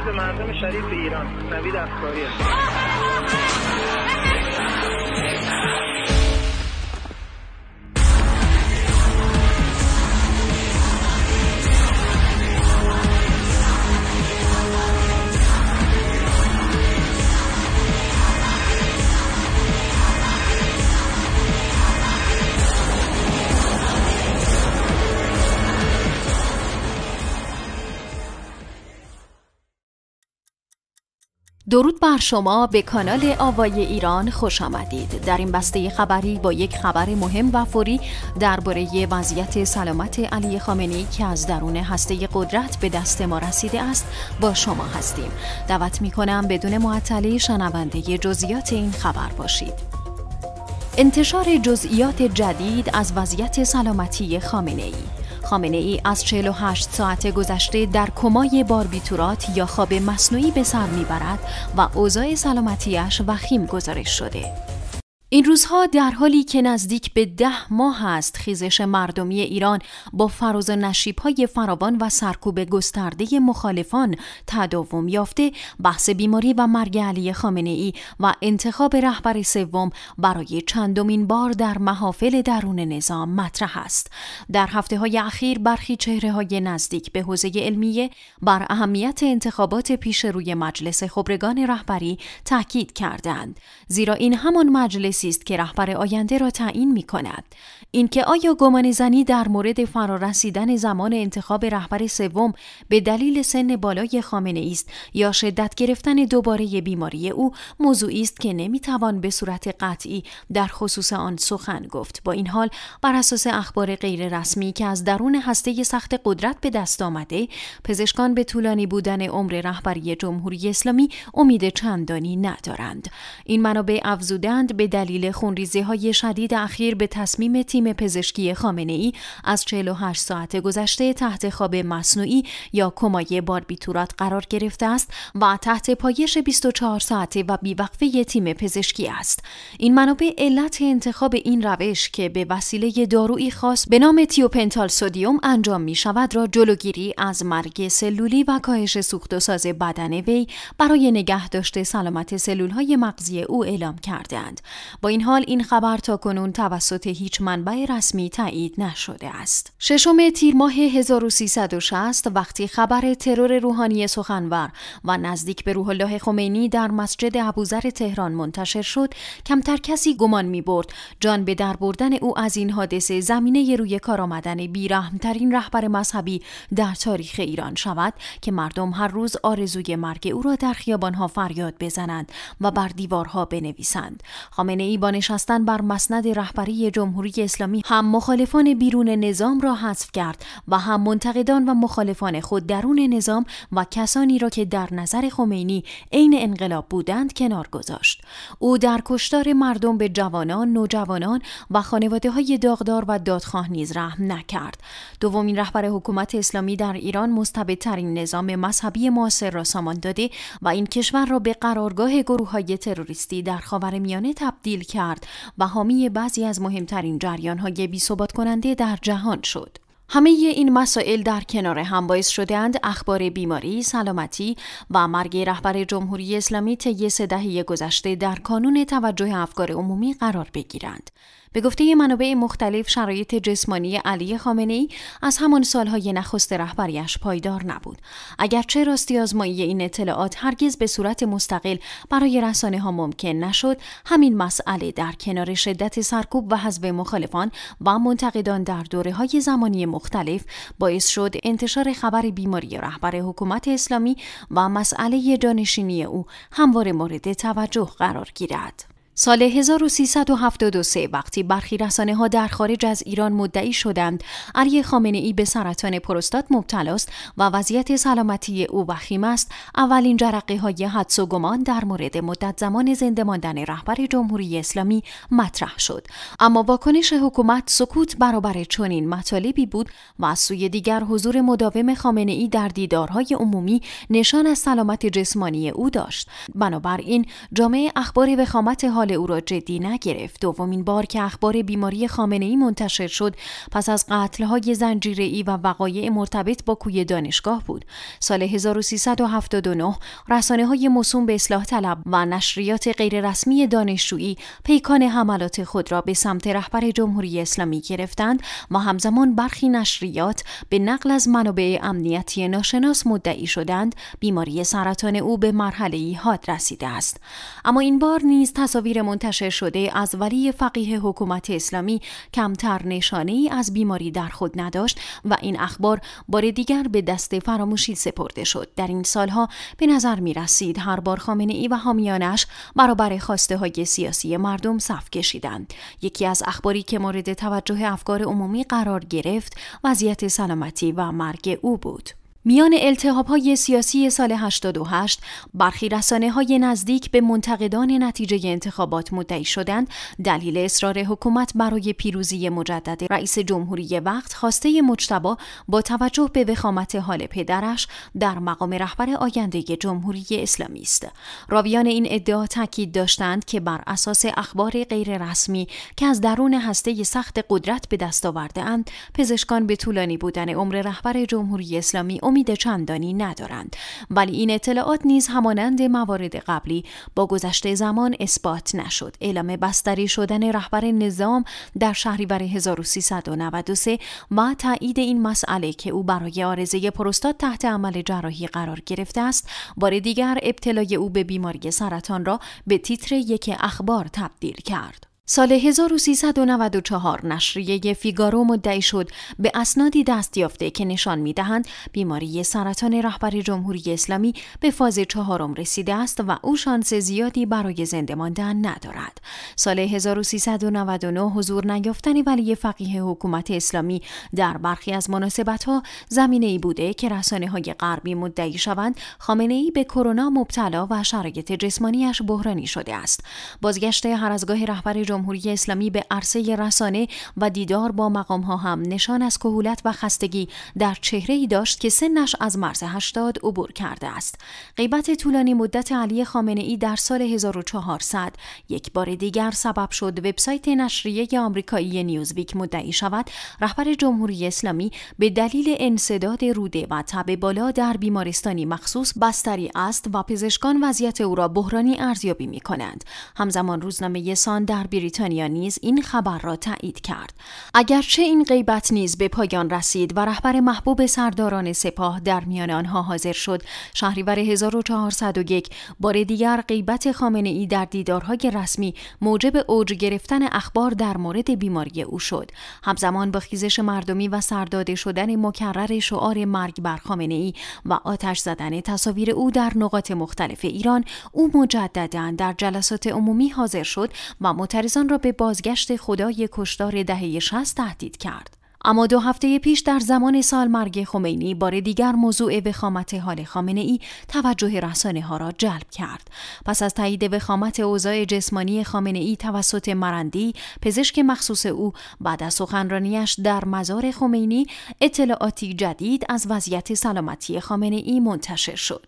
درود به مردم شریف ایران نوید افکاری درود بر شما به کانال آوای ایران خوش آمدید. در این بسته خبری با یک خبر مهم و فوری درباره وضعیت سلامت علی خامنه‌ای که از درون هسته قدرت به دست ما رسیده است با شما هستیم. دعوت می بدون معطلی شنونده جزئیات این خبر باشید. انتشار جزئیات جدید از وضعیت سلامتی خامنه‌ای خامنه ای از 48 ساعت گذشته در کمای باربیتورات یا خواب مصنوعی به سر میبرد و اوضاع سلامتیش وخیم گزارش شده. این روزها در حالی که نزدیک به ده ماه است خیزش مردمی ایران با فراز نشیب های فراوان و سرکوب گسترده مخالفان تداوم یافته بحث بیماری و مرگ علی خامنه ای و انتخاب رهبر سوم برای چندمین بار در محافل درون نظام مطرح است در هفته های اخیر برخی چهره های نزدیک به حوزه علمیه بر اهمیت انتخابات پیش روی مجلس خبرگان رهبری تاکید کردند زیرا این همان مجلس است که رهبر آینده را تعیین می کند. اینکه آیا زنی در مورد فرارسیدن زمان انتخاب رهبر سوم به دلیل سن بالای خامنه است یا شدت گرفتن دوباره بیماری او موضوعی است که نمیتوان به صورت قطعی در خصوص آن سخن گفت. با این حال بر اساس اخبار غیر رسمی که از درون هسته سخت قدرت به دست آمده، پزشکان به طولانی بودن عمر رهبری جمهوری اسلامی امید چندانی ندارند. این منابع افزودند به دلیل دلیل خونریزی های شدید اخیر به تصمیم تیم پزشکی خامنه ای از 48 ساعت گذشته تحت خواب مصنوعی یا کمای باربیتورات قرار گرفته است و تحت پایش 24 ساعته و بیوقفه تیم پزشکی است. این منابع علت انتخاب این روش که به وسیله دارویی خاص به نام تیوپنتال سودیوم انجام می شود را جلوگیری از مرگ سلولی و کاهش سوخت و ساز بدن وی برای نگه داشته سلامت سلول های مغزی او اعلام کردند با این حال این خبر تا کنون توسط هیچ منبع رسمی تایید نشده است. ششم تیر ماه 1360 وقتی خبر ترور روحانی سخنور و نزدیک به روح الله خمینی در مسجد ابوذر تهران منتشر شد، کمتر کسی گمان می برد جان به در بردن او از این حادثه زمینه ی روی کار آمدن بیرحمترین رهبر مذهبی در تاریخ ایران شود که مردم هر روز آرزوی مرگ او را در خیابانها فریاد بزنند و بر دیوارها بنویسند. خامنه ای با نشستن بر مسند رهبری جمهوری اسلامی هم مخالفان بیرون نظام را حذف کرد و هم منتقدان و مخالفان خود درون نظام و کسانی را که در نظر خمینی عین انقلاب بودند کنار گذاشت او در کشتار مردم به جوانان نوجوانان و خانواده های داغدار و دادخواه نیز رحم نکرد دومین رهبر حکومت اسلامی در ایران مستبدترین نظام مذهبی معاصر را سامان داده و این کشور را به قرارگاه گروه های تروریستی در خاورمیانه تبدیل کرد و حامی بعضی از مهمترین جریان های بیثبات کننده در جهان شد. همه این مسائل در کنار هم باعث شدند اخبار بیماری، سلامتی و مرگ رهبر جمهوری اسلامی طی سه دهه گذشته در کانون توجه افکار عمومی قرار بگیرند. به گفته منابع مختلف شرایط جسمانی علی خامنه ای از همان سالهای نخست رهبریش پایدار نبود اگرچه راستی آزمایی این اطلاعات هرگز به صورت مستقل برای رسانه ها ممکن نشد همین مسئله در کنار شدت سرکوب و حزب مخالفان و منتقدان در دوره های زمانی مختلف باعث شد انتشار خبر بیماری رهبر حکومت اسلامی و مسئله جانشینی او همواره مورد توجه قرار گیرد. سال 1373 وقتی برخی رسانه ها در خارج از ایران مدعی شدند علی خامنه ای به سرطان پروستات مبتلاست و وضعیت سلامتی او وخیم است اولین جرقه های حدس و گمان در مورد مدت زمان زنده ماندن رهبر جمهوری اسلامی مطرح شد اما واکنش حکومت سکوت برابر چنین مطالبی بود و از سوی دیگر حضور مداوم خامنه ای در دیدارهای عمومی نشان از سلامت جسمانی او داشت بنابراین جامعه اخبار وخامت حال او را جدی نگرفت دومین بار که اخبار بیماری خامنه ای منتشر شد پس از زنجیره ای و وقایع مرتبط با کوی دانشگاه بود سال 1379 رسانه های مصوم به اصلاح طلب و نشریات غیررسمی دانشجویی پیکان حملات خود را به سمت رهبر جمهوری اسلامی گرفتند و همزمان برخی نشریات به نقل از منابع امنیتی ناشناس مدعی شدند بیماری سرطان او به مرحله حاد رسیده است اما این بار نیز تصاویر منتشر شده از ولی فقیه حکومت اسلامی کمتر نشانه ای از بیماری در خود نداشت و این اخبار بار دیگر به دست فراموشی سپرده شد در این سالها به نظر می رسید هر بار خامنه ای و حامیانش برابر خواسته های سیاسی مردم صف کشیدند یکی از اخباری که مورد توجه افکار عمومی قرار گرفت وضعیت سلامتی و مرگ او بود میان التحاب های سیاسی سال 88 برخی رسانه های نزدیک به منتقدان نتیجه انتخابات مدعی شدند دلیل اصرار حکومت برای پیروزی مجدد رئیس جمهوری وقت خواسته مجتبا با توجه به وخامت حال پدرش در مقام رهبر آینده جمهوری اسلامی است راویان این ادعا تاکید داشتند که بر اساس اخبار غیررسمی که از درون هسته سخت قدرت به دست اند، پزشکان به طولانی بودن عمر رهبر جمهوری اسلامی امید چندانی ندارند ولی این اطلاعات نیز همانند موارد قبلی با گذشته زمان اثبات نشد اعلام بستری شدن رهبر نظام در شهریور 1393 و تایید این مسئله که او برای آرزه پروستات تحت عمل جراحی قرار گرفته است بار دیگر ابتلای او به بیماری سرطان را به تیتر یک اخبار تبدیل کرد سال 1394 نشریه فیگارو مدعی شد به اسنادی دست یافته که نشان میدهند بیماری سرطان رهبر جمهوری اسلامی به فاز چهارم رسیده است و او شانس زیادی برای زنده ماندن ندارد. سال 1399 حضور نیافتن ولی فقیه حکومت اسلامی در برخی از مناسبت ها زمینه ای بوده که رسانه های غربی مدعی شوند خامنه ای به کرونا مبتلا و شرایط جسمانیش بحرانی شده است. بازگشت هر از گاه رهبر جمهوری اسلامی به عرصه رسانه و دیدار با مقام ها هم نشان از کهولت و خستگی در چهره ای داشت که سنش از مرز 80 عبور کرده است. غیبت طولانی مدت علی خامنه ای در سال 1400 یک بار دیگر سبب شد وبسایت نشریه آمریکایی نیوزویک مدعی شود رهبر جمهوری اسلامی به دلیل انصداد روده و تب بالا در بیمارستانی مخصوص بستری است و پزشکان وضعیت او را بحرانی ارزیابی می کنند. همزمان روزنامه سان در بریتانیا نیز این خبر را تایید کرد اگرچه این غیبت نیز به پایان رسید و رهبر محبوب سرداران سپاه در میان آنها حاضر شد شهریور 1401 بار دیگر غیبت خامنه ای در دیدارهای رسمی موجب اوج گرفتن اخبار در مورد بیماری او شد همزمان با خیزش مردمی و سرداده شدن مکرر شعار مرگ بر خامنه ای و آتش زدن تصاویر او در نقاط مختلف ایران او مجددا در جلسات عمومی حاضر شد و معترضان انسان را به بازگشت خدای کشدار دهه 60 تهدید کرد. اما دو هفته پیش در زمان سال مرگ خمینی بار دیگر موضوع وخامت حال خامنه ای توجه رسانه ها را جلب کرد. پس از تایید وخامت اوضاع جسمانی خامنه ای توسط مرندی، پزشک مخصوص او بعد از سخنرانیش در مزار خمینی اطلاعاتی جدید از وضعیت سلامتی خامنه ای منتشر شد.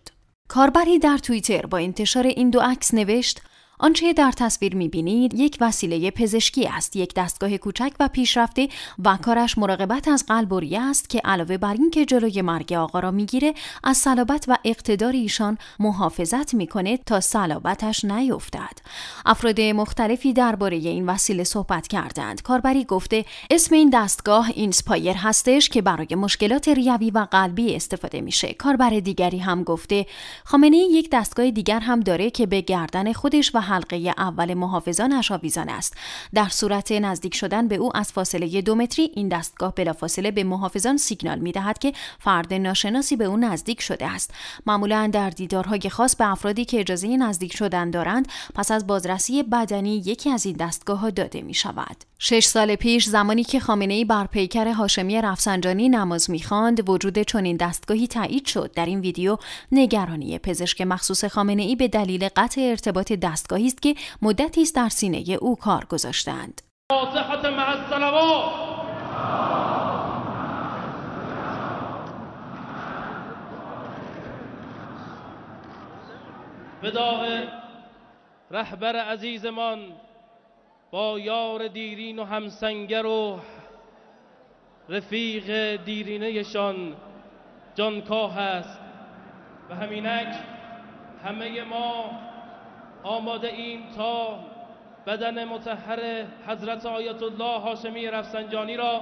کاربری در توییتر با انتشار این دو عکس نوشت آنچه در تصویر میبینید یک وسیله پزشکی است یک دستگاه کوچک و پیشرفته و کارش مراقبت از قلب و ریه است که علاوه بر اینکه جلوی مرگ آقا را میگیره از صلابت و اقتدار ایشان محافظت میکنه تا صلابتش نیفتد افراد مختلفی درباره این وسیله صحبت کردند کاربری گفته اسم این دستگاه اینسپایر هستش که برای مشکلات ریوی و قلبی استفاده میشه کاربر دیگری هم گفته خامنه یک دستگاه دیگر هم داره که به گردن خودش و حلقه اول محافظان اشاویزان است در صورت نزدیک شدن به او از فاصله دو متری این دستگاه بلافاصله به محافظان سیگنال می دهد که فرد ناشناسی به او نزدیک شده است معمولا در دیدارهای خاص به افرادی که اجازه نزدیک شدن دارند پس از بازرسی بدنی یکی از این دستگاه ها داده می شود شش سال پیش زمانی که خامنه ای بر پیکر هاشمی رفسنجانی نماز میخواند وجود چنین دستگاهی تایید شد در این ویدیو نگرانی پزشک مخصوص خامنه ای به دلیل قطع ارتباط دستگاه که مدتی است در سینه او کار گذاشتند. وداع رهبر عزیزمان با یار دیرین و همسنگر و رفیق دیرینهشان جانکاه است و همینک همه ما آماده ایم تا بدن متحر حضرت آیت الله حاشمی رفسنجانی را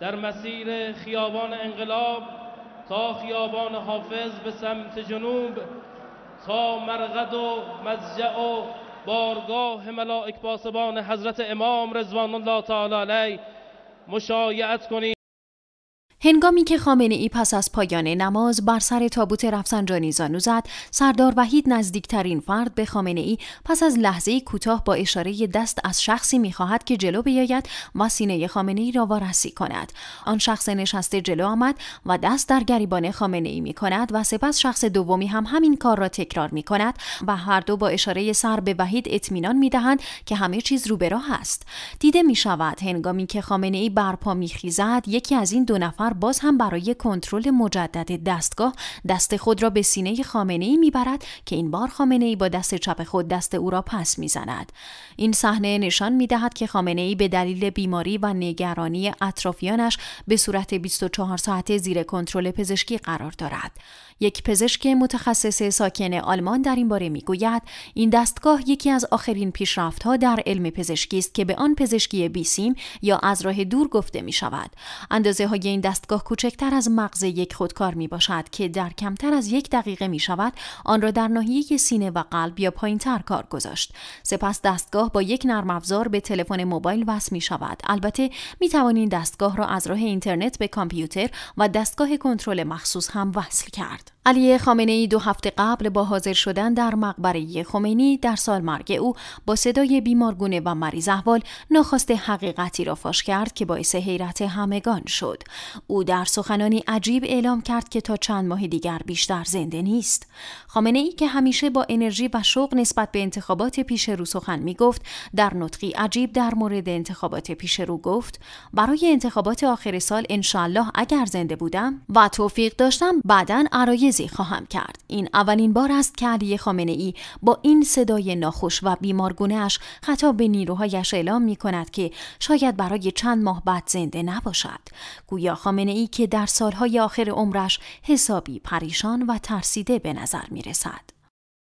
در مسیر خیابان انقلاب تا خیابان حافظ به سمت جنوب تا مرغد و مزجع و بارگاه ملائک پاسبان حضرت امام رضوان الله تعالی علیه مشایعت کنیم هنگامی که خامنه ای پس از پایان نماز بر سر تابوت رفسنجانی زانو زد، سردار وحید نزدیکترین فرد به خامنه ای پس از لحظه کوتاه با اشاره دست از شخصی میخواهد که جلو بیاید و سینه خامنه ای را وارسی کند. آن شخص نشسته جلو آمد و دست در گریبان خامنه ای می کند و سپس شخص دومی هم همین کار را تکرار می کند و هر دو با اشاره سر به وحید اطمینان می که همه چیز رو به راه است. دیده می شود هنگامی که خامنه ای برپا می خیزد، یکی از این دو نفر باز هم برای کنترل مجدد دستگاه دست خود را به سینه خامنه ای میبرد که این بار خامنه ای با دست چپ خود دست او را پس میزند این صحنه نشان میدهد که خامنه ای به دلیل بیماری و نگرانی اطرافیانش به صورت 24 ساعته زیر کنترل پزشکی قرار دارد یک پزشک متخصص ساکن آلمان در این باره میگوید این دستگاه یکی از آخرین پیشرفت ها در علم پزشکی است که به آن پزشکی بیسیم یا از راه دور گفته می شود اندازه های این دستگاه کوچکتر از مغز یک خودکار می باشد که در کمتر از یک دقیقه می شود آن را در ناحیه سینه و قلب یا پایین تر کار گذاشت سپس دستگاه با یک نرم افزار به تلفن موبایل وصل می شود البته می توانید دستگاه را از راه اینترنت به کامپیوتر و دستگاه کنترل مخصوص هم وصل کرد left. علی خامنه ای دو هفته قبل با حاضر شدن در مقبره خمینی در سال مرگ او با صدای بیمارگونه و مریض احوال نخواست حقیقتی را فاش کرد که باعث حیرت همگان شد او در سخنانی عجیب اعلام کرد که تا چند ماه دیگر بیشتر زنده نیست خامنه ای که همیشه با انرژی و شوق نسبت به انتخابات پیش رو سخن می گفت در نطقی عجیب در مورد انتخابات پیش رو گفت برای انتخابات آخر سال انشالله اگر زنده بودم و توفیق داشتم بعدا عرایز توضیح خواهم کرد این اولین بار است که علی خامنه ای با این صدای ناخوش و بیمارگونه اش خطاب به نیروهایش اعلام می کند که شاید برای چند ماه بعد زنده نباشد گویا خامنه ای که در سالهای آخر عمرش حسابی پریشان و ترسیده به نظر می رسد